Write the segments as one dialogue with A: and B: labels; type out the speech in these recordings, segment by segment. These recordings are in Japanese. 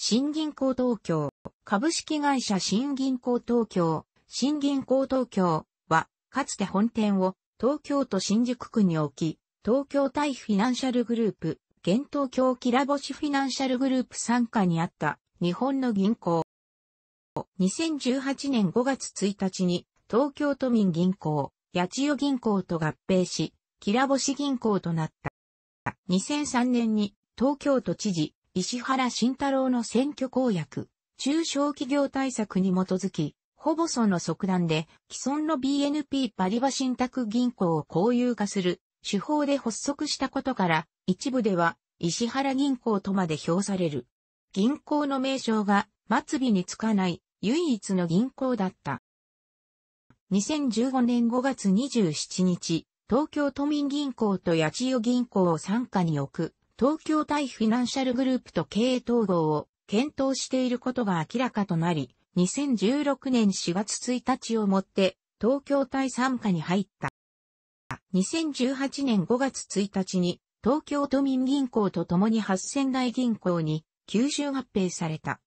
A: 新銀行東京、株式会社新銀行東京、新銀行東京は、かつて本店を東京都新宿区に置き、東京対フィナンシャルグループ、現東京キラボシフィナンシャルグループ参加にあった日本の銀行。2018年5月1日に東京都民銀行、八千代銀行と合併し、キラボシ銀行となった。2003年に東京都知事、石原慎太郎の選挙公約、中小企業対策に基づき、ほぼその即断で既存の BNP パリバ信託銀行を公有化する手法で発足したことから、一部では石原銀行とまで評される。銀行の名称が末尾につかない唯一の銀行だった。2015年5月27日、東京都民銀行と八千代銀行を傘下に置く東京対フィナンシャルグループと経営統合を検討していることが明らかとなり、2016年4月1日をもって東京対参加に入った。2018年5月1日に東京都民銀行と共に八千代銀行に吸収合併された。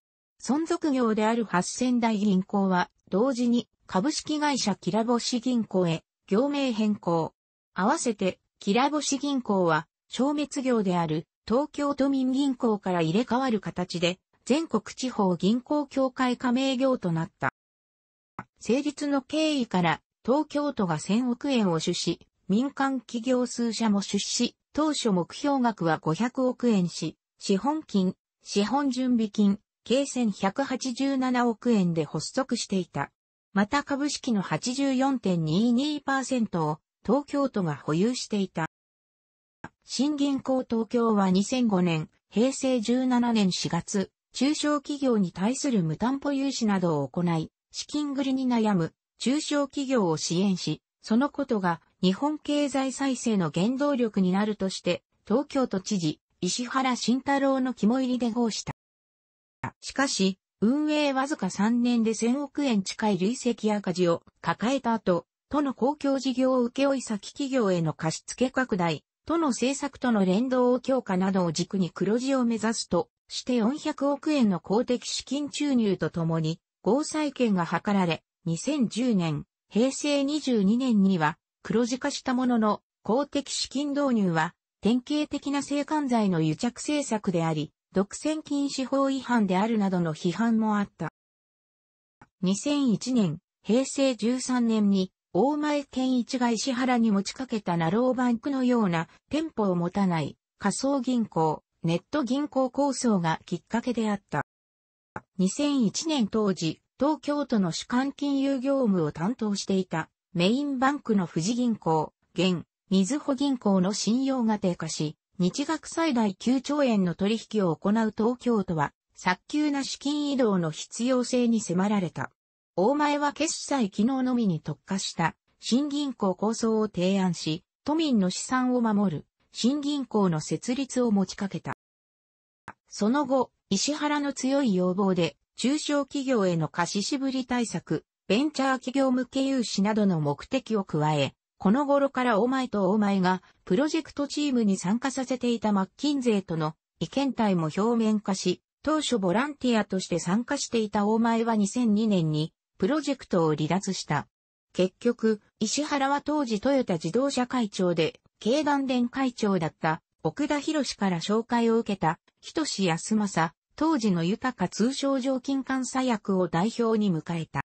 A: 存続業である八千代銀行は同時に株式会社キラボシ銀行へ業名変更。合わせてキラボシ銀行は消滅業である東京都民銀行から入れ替わる形で全国地方銀行協会加盟業となった。成立の経緯から東京都が1000億円を出資、民間企業数社も出資、当初目標額は500億円し、資本金、資本準備金、計1187億円で発足していた。また株式の84.22%を東京都が保有していた。新銀行東京は2005年、平成17年4月、中小企業に対する無担保融資などを行い、資金繰りに悩む中小企業を支援し、そのことが日本経済再生の原動力になるとして、東京都知事、石原慎太郎の肝入りで合した。しかし、運営わずか3年で1000億円近い累積赤字を抱えた後、都の公共事業請負先企業への貸付拡大、都の政策との連動を強化などを軸に黒字を目指すとして400億円の公的資金注入とともに合債権が図られ、2010年、平成22年には黒字化したものの公的資金導入は典型的な性関罪の癒着政策であり、独占禁止法違反であるなどの批判もあった。2001年、平成13年に大前健一が石原に持ちかけたナローバンクのような店舗を持たない仮想銀行、ネット銀行構想がきっかけであった。2001年当時、東京都の主管金融業務を担当していたメインバンクの富士銀行、現、水穂銀行の信用が低下し、日額最大9兆円の取引を行う東京都は、早急な資金移動の必要性に迫られた。大前は決済機能のみに特化した新銀行構想を提案し、都民の資産を守る新銀行の設立を持ちかけた。その後、石原の強い要望で、中小企業への貸ししぶり対策、ベンチャー企業向け融資などの目的を加え、この頃から大前と大前がプロジェクトチームに参加させていたマッキンゼーとの意見体も表面化し、当初ボランティアとして参加していた大前は2002年にプロジェクトを離脱した。結局、石原は当時トヨタ自動車会長で、経団連会長だった奥田博士から紹介を受けた、やす康さ、当時の豊か通商常勤監査役を代表に迎えた。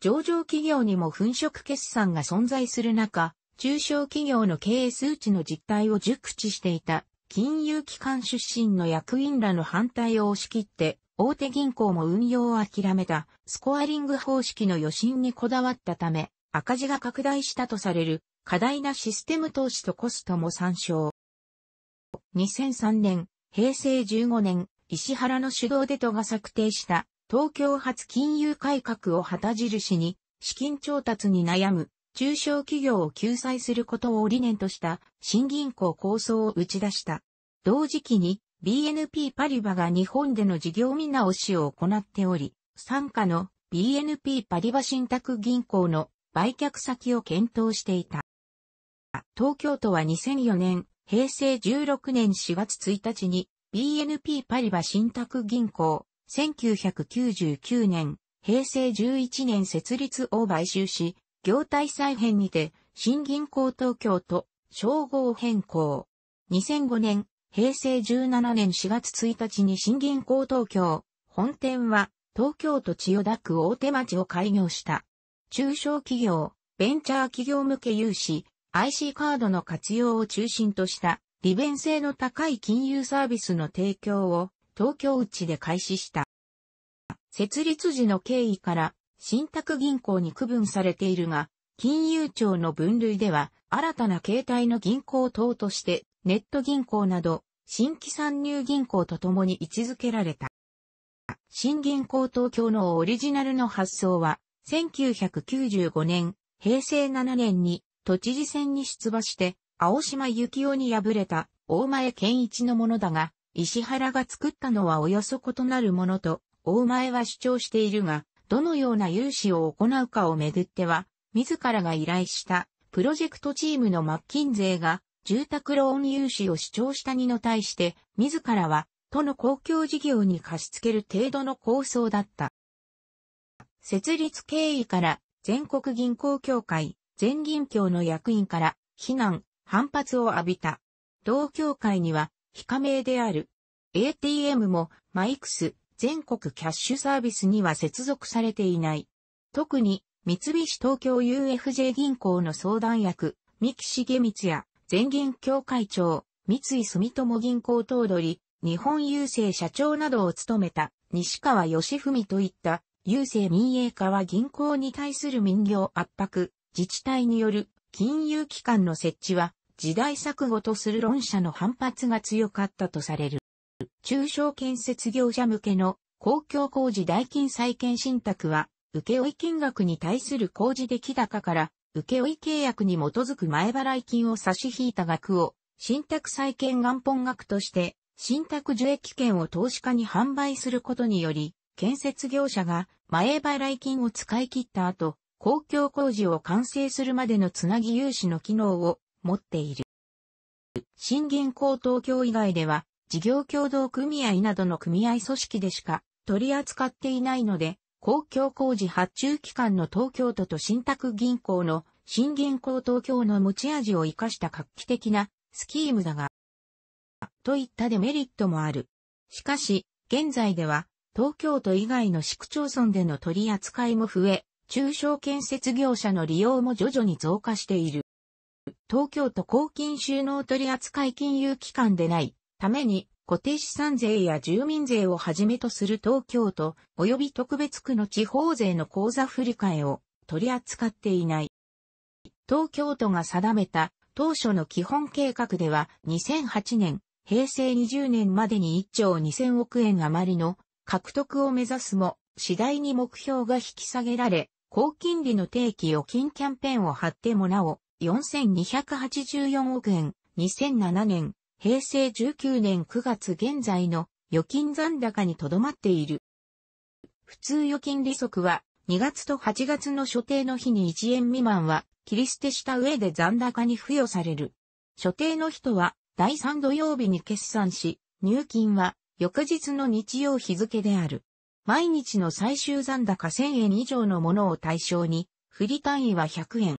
A: 上場企業にも粉飾決算が存在する中、中小企業の経営数値の実態を熟知していた金融機関出身の役員らの反対を押し切って大手銀行も運用を諦めた、スコアリング方式の余震にこだわったため、赤字が拡大したとされる、過大なシステム投資とコストも参照。2003年、平成15年、石原の主導で都が策定した東京発金融改革を旗印に資金調達に悩む中小企業を救済することを理念とした新銀行構想を打ち出した。同時期に BNP パリバが日本での事業見直しを行っており、傘下の BNP パリバ信託銀行の売却先を検討していた。東京都は2004年、平成16年4月1日に BNP パリバ信託銀行、1999年、平成11年設立を買収し、業態再編にて、新銀行東京と称号変更。2005年、平成17年4月1日に新銀行東京、本店は東京都千代田区大手町を開業した。中小企業、ベンチャー企業向け融資、IC カードの活用を中心とした利便性の高い金融サービスの提供を東京内で開始した。設立時の経緯から信託銀行に区分されているが、金融庁の分類では新たな形態の銀行等としてネット銀行など、新規参入銀行と共に位置づけられた。新銀行東京のオリジナルの発想は、1995年、平成7年に都知事選に出馬して、青島幸男に敗れた大前健一のものだが、石原が作ったのはおよそ異なるものと、大前は主張しているが、どのような融資を行うかをめぐっては、自らが依頼したプロジェクトチームのマッキンゼーが住宅ローン融資を主張したにの対して、自らは、都の公共事業に貸し付ける程度の構想だった。設立経緯から全国銀行協会、全銀協の役員から非難、反発を浴びた。同協会には非加盟である。ATM もマイクス全国キャッシュサービスには接続されていない。特に三菱東京 UFJ 銀行の相談役、三木重光や全銀協会長、三井住友銀行頭取、日本郵政社長などを務めた西川義文といった郵政民営化は銀行に対する民業圧迫、自治体による金融機関の設置は時代錯誤とする論者の反発が強かったとされる。中小建設業者向けの公共工事代金債権信託は、請負金額に対する工事出来高から請負契約に基づく前払い金を差し引いた額を、信託債権元本額として、信託受益権を投資家に販売することにより、建設業者が前払い金を使い切った後、公共工事を完成するまでのつなぎ融資の機能を持っている。新銀行東京以外では、事業協同組合などの組合組織でしか取り扱っていないので、公共工事発注機関の東京都と新宅銀行の新銀行東京の持ち味を活かした画期的なスキームだが、といったデメリットもある。しかし、現在では東京都以外の市区町村での取り扱いも増え、中小建設業者の利用も徐々に増加している。東京都公金収納取扱金融機関でないために固定資産税や住民税をはじめとする東京都及び特別区の地方税の口座振替を取り扱っていない。東京都が定めた当初の基本計画では2008年、平成20年までに1兆2000億円余りの獲得を目指すも、次第に目標が引き下げられ、高金利の定期預金キャンペーンを張ってもなお、4284億円、2007年、平成19年9月現在の預金残高にとどまっている。普通預金利息は2月と8月の所定の日に1円未満は切り捨てした上で残高に付与される。所定の人は第3土曜日に決算し、入金は翌日の日曜日付である。毎日の最終残高1000円以上のものを対象に、振り単位は100円。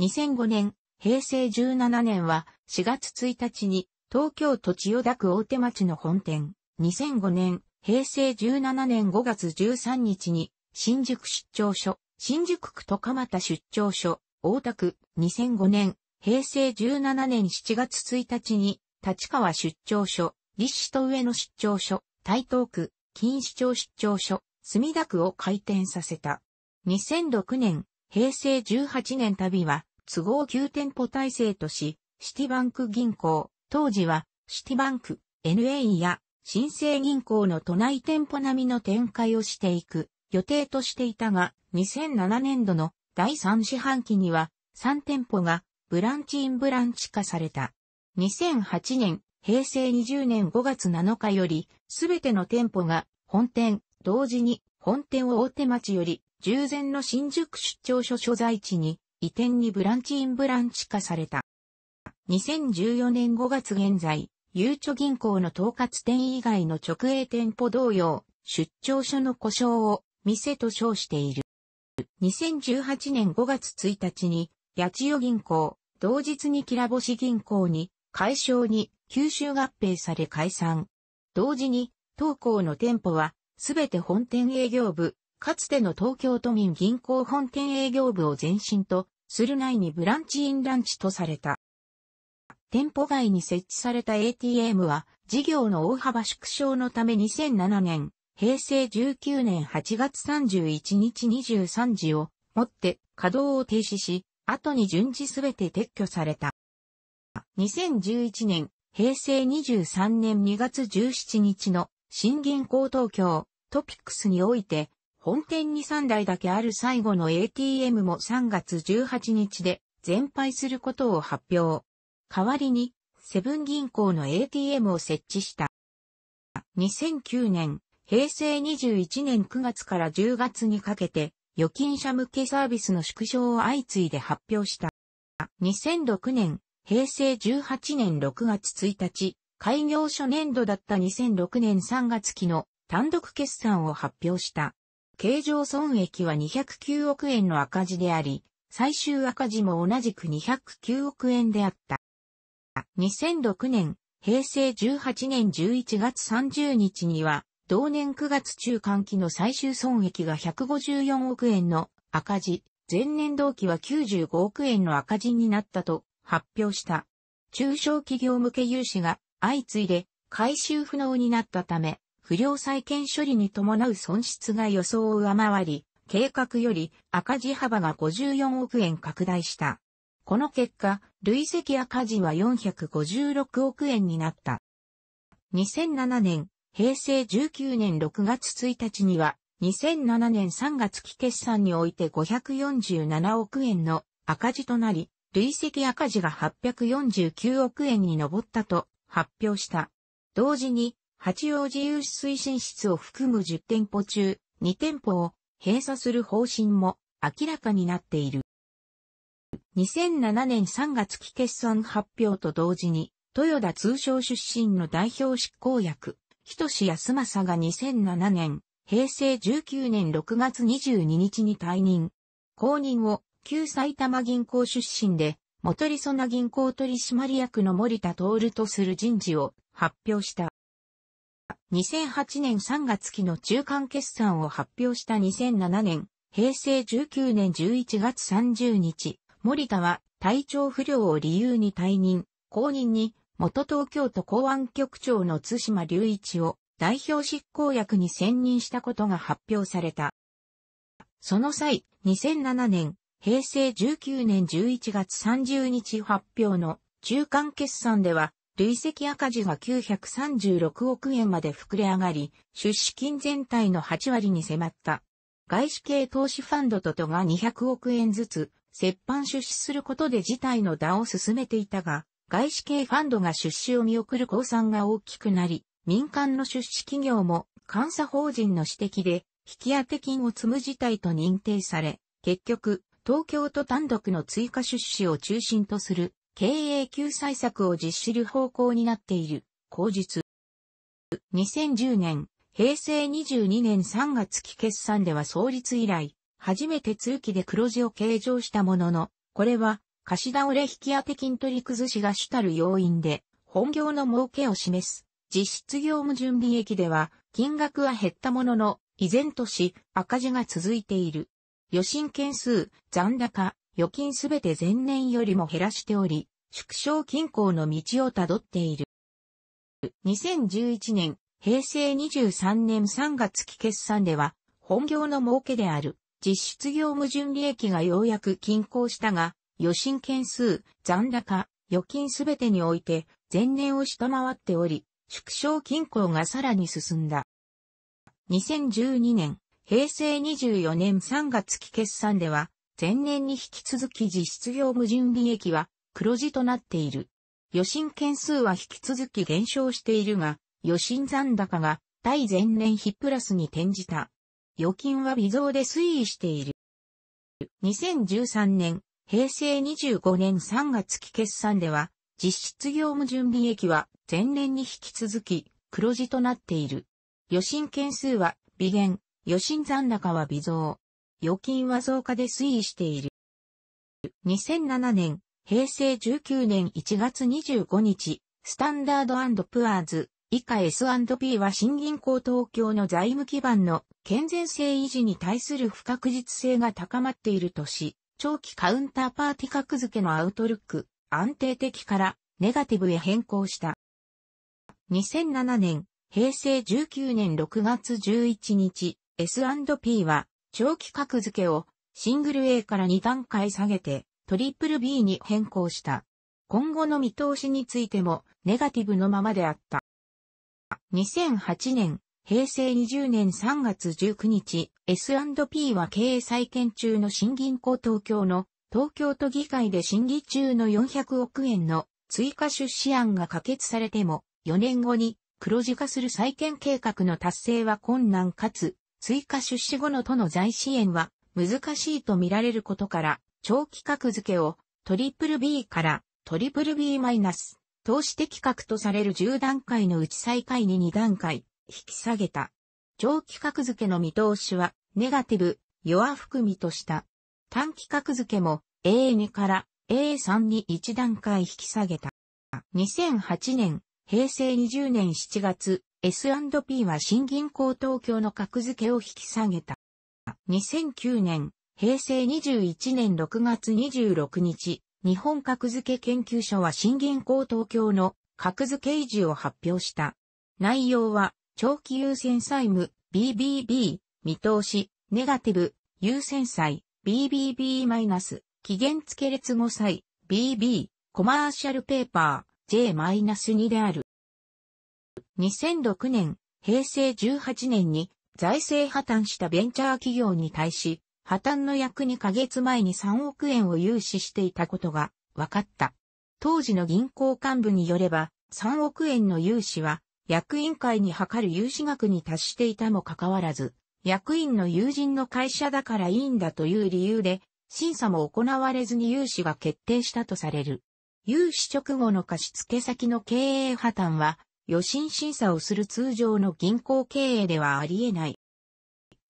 A: 2005年、平成17年は4月1日に東京都千代田区大手町の本店、2005年、平成17年5月13日に新宿出張所、新宿区と蒲田出張所、大田区、2005年、平成17年7月1日に、立川出張所、立志と上野出張所、台東区、錦糸町出張所、墨田区を開店させた。2006年、平成18年旅は、都合9店舗体制とし、シティバンク銀行、当時はシティバンク、NA や新生銀行の都内店舗並みの展開をしていく予定としていたが、2007年度の第3四半期には3店舗がブランチインブランチ化された。2008年、平成20年5月7日より、すべての店舗が本店、同時に本店を大手町より従前の新宿出張所所在地に移転にブランチインブランチ化された。2014年5月現在、ゆうちょ銀行の統括店以外の直営店舗同様、出張所の故障を店と称している。2018年5月1日に、八千代銀行、同日にきらぼし銀行に、解消に吸収合併され解散。同時に、当行の店舗は、すべて本店営業部、かつての東京都民銀行本店営業部を前身と、する内にブランチインランチとされた。店舗外に設置された ATM は、事業の大幅縮小のため2007年、平成19年8月31日23時をもって稼働を停止し、後に順次すべて撤去された。2011年、平成23年2月17日の新銀行東京トピックスにおいて、本店に3台だけある最後の ATM も3月18日で全廃することを発表。代わりに、セブン銀行の ATM を設置した。2009年、平成21年9月から10月にかけて、預金者向けサービスの縮小を相次いで発表した。2006年、平成18年6月1日、開業初年度だった2006年3月期の単独決算を発表した。経常損益は209億円の赤字であり、最終赤字も同じく209億円であった。2006年、平成18年11月30日には、同年9月中間期の最終損益が154億円の赤字、前年同期は95億円の赤字になったと発表した。中小企業向け融資が相次いで回収不能になったため、不良債権処理に伴う損失が予想を上回り、計画より赤字幅が54億円拡大した。この結果、累積赤字は456億円になった。2007年、平成19年6月1日には、2007年3月期決算において547億円の赤字となり、累積赤字が849億円に上ったと発表した。同時に、八王子融資推進室を含む10店舗中、2店舗を閉鎖する方針も明らかになっている。2007年3月期決算発表と同時に、豊田通商出身の代表執行役、人志康政が2007年、平成19年6月22日に退任。後任を、旧埼玉銀行出身で、元りそな銀行取締役の森田徹とする人事を発表した。2008年3月期の中間決算を発表した2007年、平成19年11月30日、森田は体調不良を理由に退任、後任に元東京都公安局長の津島隆一を代表執行役に選任したことが発表された。その際、2007年、平成19年11月30日発表の中間決算では、累積赤字が936億円まで膨れ上がり、出資金全体の8割に迫った。外資系投資ファンドと都が200億円ずつ、折半出資することで事態の打を進めていたが、外資系ファンドが出資を見送る公算が大きくなり、民間の出資企業も監査法人の指摘で引き当て金を積む事態と認定され、結局、東京都単独の追加出資を中心とする経営救済策を実施る方向になっている、口述。2010年、平成22年3月期決算では創立以来、初めて通期で黒字を計上したものの、これは、貸し倒れ引き当て金取り崩しが主たる要因で、本業の儲けを示す。実質業務準備益では、金額は減ったものの、依然とし、赤字が続いている。余震件数、残高、預金すべて前年よりも減らしており、縮小均衡の道をたどっている。2011年、平成23年3月期決算では、本業の儲けである実質業務純利益がようやく均衡したが、余震件数、残高、預金すべてにおいて前年を下回っており、縮小均衡がさらに進んだ。2012年、平成24年3月期決算では、前年に引き続き実質業務純利益は黒字となっている。余震件数は引き続き減少しているが、余震残高が対前年比プラスに転じた。預金は微増で推移している。2013年、平成25年3月期決算では、実質業務準備益は前年に引き続き黒字となっている。余震件数は微減、余震残高は微増。預金は増加で推移している。2007年、平成19年1月25日、スタンダードプアーズ、以下 S&P は新銀行東京の財務基盤の健全性維持に対する不確実性が高まっているとし、長期カウンターパーティ格付けのアウトルック、安定的からネガティブへ変更した。2007年、平成19年6月11日、S&P は長期格付けをシングル A から2段階下げてトリプル B に変更した。今後の見通しについてもネガティブのままであった。2008年、平成20年3月19日、S&P は経営再建中の新銀行東京の東京都議会で審議中の400億円の追加出資案が可決されても、4年後に黒字化する再建計画の達成は困難かつ、追加出資後の都の財支援は難しいと見られることから、長期格付けをトリプル B からトリプル B- マイナス。投資的格とされる10段階のうち最下位に2段階、引き下げた。長期格付けの見通しは、ネガティブ、弱含みとした。短期格付けも、A2 から A3 に1段階引き下げた。2008年、平成20年7月、S&P は新銀行東京の格付けを引き下げた。2009年、平成21年6月26日、日本格付け研究所は新銀行東京の格付け維持を発表した。内容は、長期優先債務、BBB、見通し、ネガティブ、優先債、BBB-、マイナス期限付け列後債、BB、コマーシャルペーパー、J-2 である。2006年、平成18年に財政破綻したベンチャー企業に対し、破綻の約2ヶ月前に3億円を融資していたことが分かった。当時の銀行幹部によれば、3億円の融資は、役員会に測る融資額に達していたもかかわらず、役員の友人の会社だからいいんだという理由で、審査も行われずに融資が決定したとされる。融資直後の貸付先の経営破綻は、予診審査をする通常の銀行経営ではあり得ない。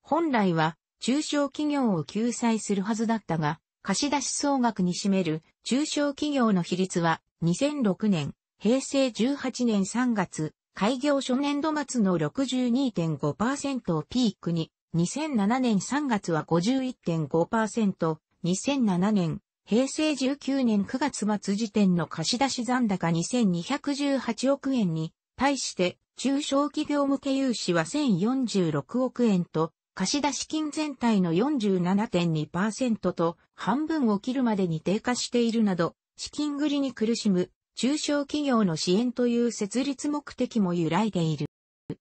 A: 本来は、中小企業を救済するはずだったが、貸出総額に占める中小企業の比率は2006年、平成18年3月、開業初年度末の62.5%をピークに、2007年3月は51.5%、2007年、平成19年9月末時点の貸出残高2218億円に、対して中小企業向け融資は1046億円と貸出金全体の47.2%と半分を切るまでに低下しているなど、資金繰りに苦しむ中小企業の支援という設立目的も揺らいでいる。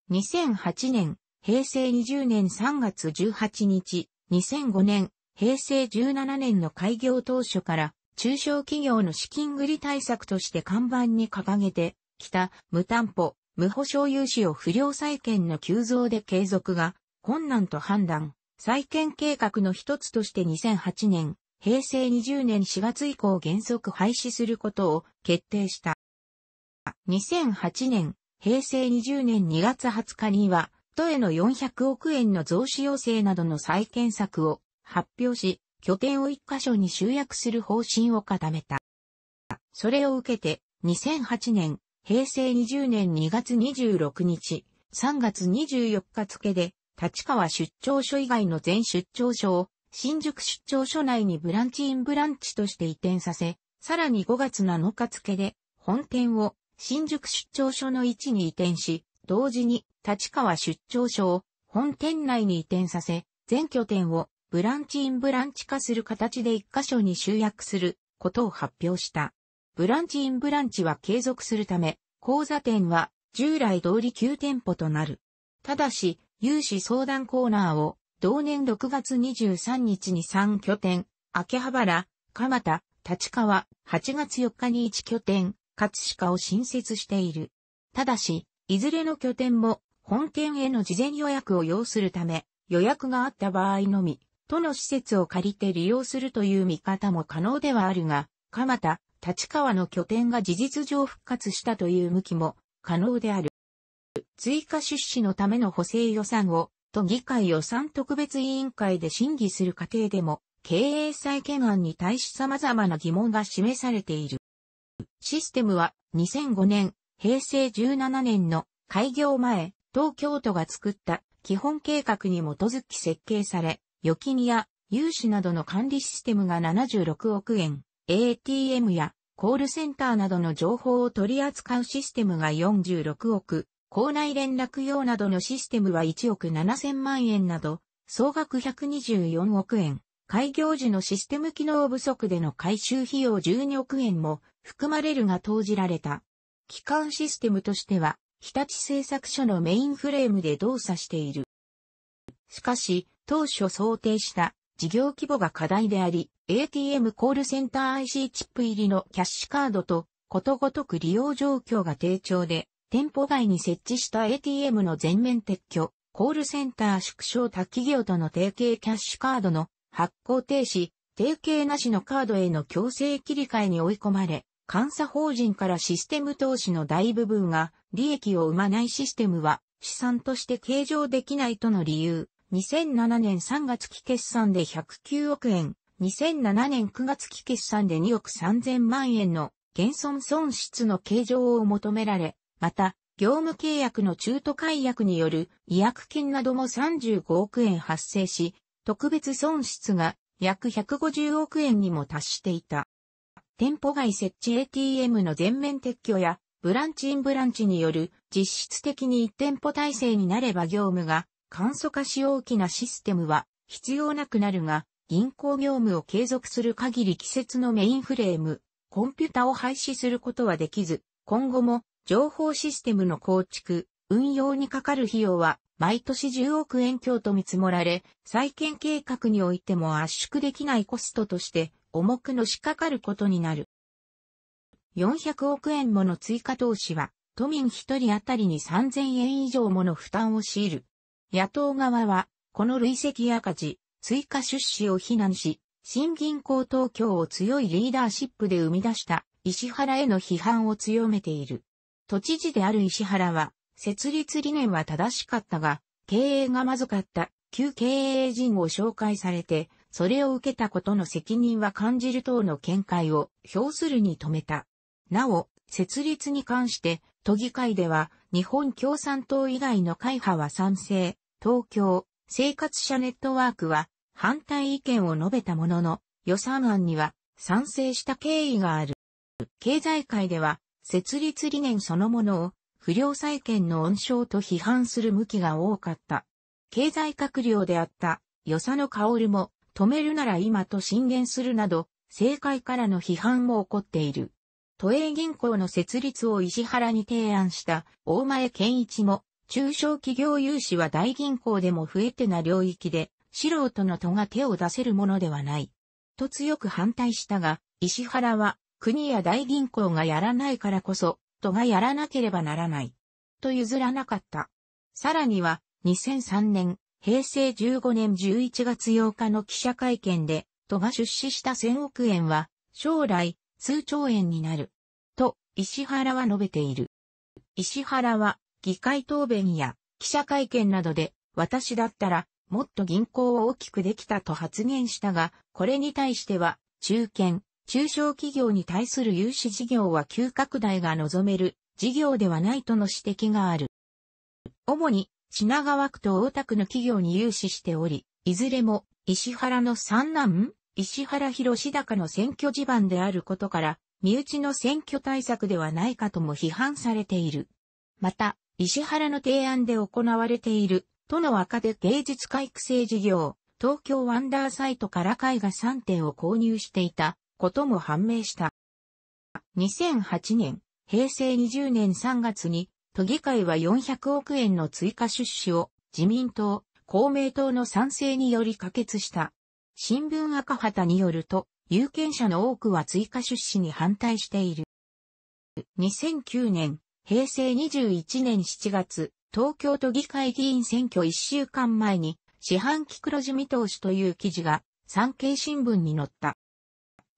A: 2008年、平成20年3月18日、2005年、平成17年の開業当初から中小企業の資金繰り対策として看板に掲げてきた無担保、無保証融資を不良債権の急増で継続が困難と判断、再建計画の一つとして2008年、平成20年4月以降原則廃止することを決定した。2008年、平成20年2月20日には、都への400億円の増資要請などの再建策を発表し、拠点を1箇所に集約する方針を固めた。それを受けて、2008年、平成20年2月26日、3月24日付で、立川出張所以外の全出張所を、新宿出張所内にブランチインブランチとして移転させ、さらに5月7日付で、本店を新宿出張所の位置に移転し、同時に立川出張所を本店内に移転させ、全拠点をブランチインブランチ化する形で一箇所に集約することを発表した。ブランチインブランチは継続するため、講座店は従来通り9店舗となる。ただし、融資相談コーナーを同年6月23日に3拠点、秋葉原、蒲田、立川、8月4日に1拠点、葛飾を新設している。ただし、いずれの拠点も本県への事前予約を要するため、予約があった場合のみ、都の施設を借りて利用するという見方も可能ではあるが、蒲田、立川の拠点が事実上復活したという向きも可能である。追加出資のための補正予算を、都議会予算特別委員会で審議する過程でも、経営再建案に対し様々な疑問が示されている。システムは2005年、平成17年の開業前、東京都が作った基本計画に基づき設計され、預金や融資などの管理システムが76億円、ATM やコールセンターなどの情報を取り扱うシステムが46億校内連絡用などのシステムは1億7000万円など、総額124億円。開業時のシステム機能不足での回収費用12億円も含まれるが投じられた。機関システムとしては、日立製作所のメインフレームで動作している。しかし、当初想定した事業規模が課題であり、ATM コールセンター IC チップ入りのキャッシュカードとことごとく利用状況が低調で、店舗外に設置した ATM の全面撤去、コールセンター縮小他企業との提携キャッシュカードの発行停止、提携なしのカードへの強制切り替えに追い込まれ、監査法人からシステム投資の大部分が利益を生まないシステムは資産として計上できないとの理由。2007年3月期決算で109億円、2007年9月期決算で2億3000万円の減損損失の計上を求められ、また、業務契約の中途解約による違約金なども35億円発生し、特別損失が約150億円にも達していた。店舗外設置 ATM の全面撤去や、ブランチインブランチによる実質的に一店舗体制になれば業務が簡素化し大きなシステムは必要なくなるが、銀行業務を継続する限り季節のメインフレーム、コンピュータを廃止することはできず、今後も情報システムの構築、運用にかかる費用は毎年10億円強と見積もられ、再建計画においても圧縮できないコストとして重くのしかかることになる。400億円もの追加投資は、都民1人当たりに3000円以上もの負担を強いる。野党側は、この累積赤字、追加出資を非難し、新銀行東京を強いリーダーシップで生み出した石原への批判を強めている。都知事である石原は、設立理念は正しかったが、経営がまずかった旧経営陣を紹介されて、それを受けたことの責任は感じる等の見解を表するに止めた。なお、設立に関して、都議会では日本共産党以外の会派は賛成、東京生活者ネットワークは反対意見を述べたものの、予算案には賛成した経緯がある。経済界では設立理念そのものを不良債権の温床と批判する向きが多かった。経済閣僚であった与謝野薫も止めるなら今と進言するなど政界からの批判も起こっている。都営銀行の設立を石原に提案した大前健一も中小企業融資は大銀行でも増えてな領域で素人の戸が手を出せるものではない。と強く反対したが、石原は国や大銀行がやらないからこそ、都がやらなければならない。と譲らなかった。さらには、2003年、平成15年11月8日の記者会見で、都が出資した1000億円は、将来、数兆円になる。と、石原は述べている。石原は、議会答弁や、記者会見などで、私だったら、もっと銀行を大きくできたと発言したが、これに対しては、中堅、中小企業に対する融資事業は急拡大が望める事業ではないとの指摘がある。主に品川区と大田区の企業に融資しており、いずれも石原の三男、石原博高の選挙地盤であることから、身内の選挙対策ではないかとも批判されている。また、石原の提案で行われている、都の若手芸術家育成事業、東京ワンダーサイトから絵画3点を購入していたことも判明した。2008年、平成20年3月に、都議会は400億円の追加出資を自民党、公明党の賛成により可決した。新聞赤旗によると、有権者の多くは追加出資に反対している。2009年、平成21年7月、東京都議会議員選挙1週間前に、四半期黒字見通しという記事が、産経新聞に載った。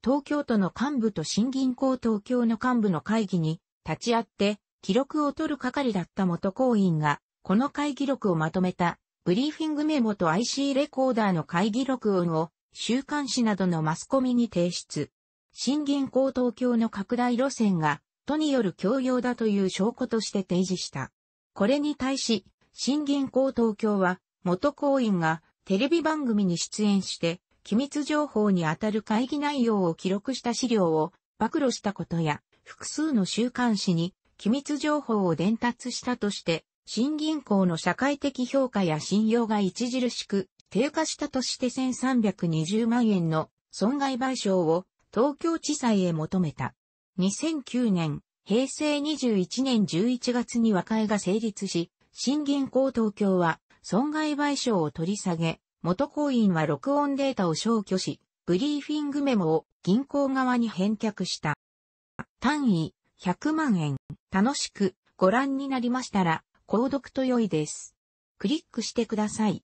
A: 東京都の幹部と新銀行東京の幹部の会議に立ち会って記録を取る係だった元行員が、この会議録をまとめたブリーフィングメモと IC レコーダーの会議録音を週刊誌などのマスコミに提出。新銀行東京の拡大路線が都による強要だという証拠として提示した。これに対し、新銀行東京は元行員がテレビ番組に出演して機密情報にあたる会議内容を記録した資料を暴露したことや、複数の週刊誌に機密情報を伝達したとして、新銀行の社会的評価や信用が著しく低下したとして1320万円の損害賠償を東京地裁へ求めた。2009年、平成21年11月に和解が成立し、新銀行東京は損害賠償を取り下げ、元行員は録音データを消去し、ブリーフィングメモを銀行側に返却した。単位100万円。楽しくご覧になりましたら、購読と良いです。クリックしてください。